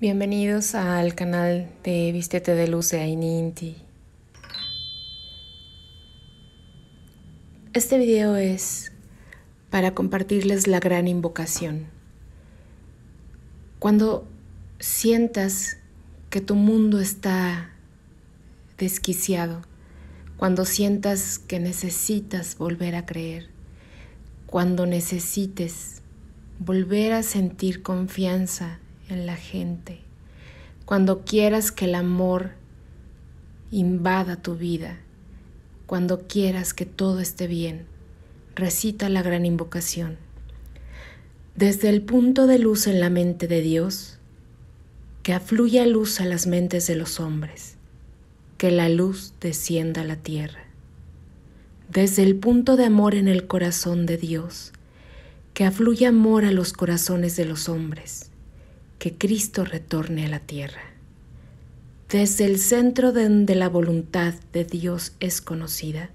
Bienvenidos al canal de Vistete de Luz de Aininti. Este video es para compartirles la gran invocación. Cuando sientas que tu mundo está desquiciado, cuando sientas que necesitas volver a creer, cuando necesites volver a sentir confianza en la gente, cuando quieras que el amor invada tu vida, cuando quieras que todo esté bien, recita la gran invocación. Desde el punto de luz en la mente de Dios, que afluya luz a las mentes de los hombres, que la luz descienda a la tierra. Desde el punto de amor en el corazón de Dios, que afluya amor a los corazones de los hombres que Cristo retorne a la tierra. Desde el centro donde la voluntad de Dios es conocida,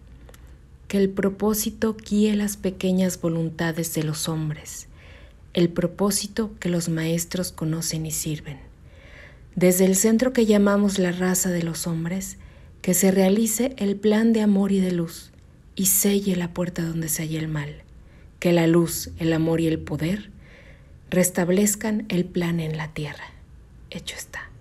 que el propósito guíe las pequeñas voluntades de los hombres, el propósito que los maestros conocen y sirven. Desde el centro que llamamos la raza de los hombres, que se realice el plan de amor y de luz, y selle la puerta donde se halla el mal, que la luz, el amor y el poder restablezcan el plan en la tierra. Hecho está.